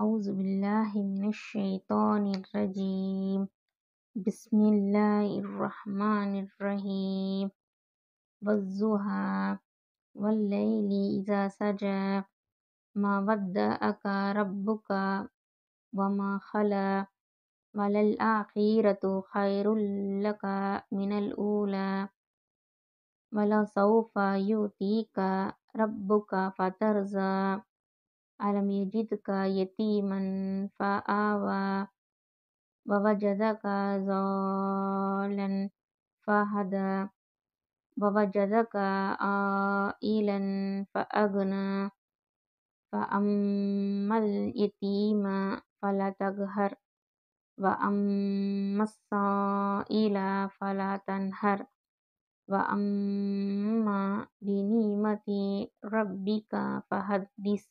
أعوذ بالله من الشيطان الرجيم بسم الله الرحمن الرحيم والزهى والليل إذا سجى ما ودأك ربك وما خلا وللآخرة خير لك من الأولى ولسوف يؤتيك ربك فترزى alam yati man fa'a wa wajadaka zalan fahada wa wajadaka a'ilan fa'agna fa'ammal yatima fala taghar wa ammas sa'ila fala tanhar wa amma bi mati rabbika fahaddis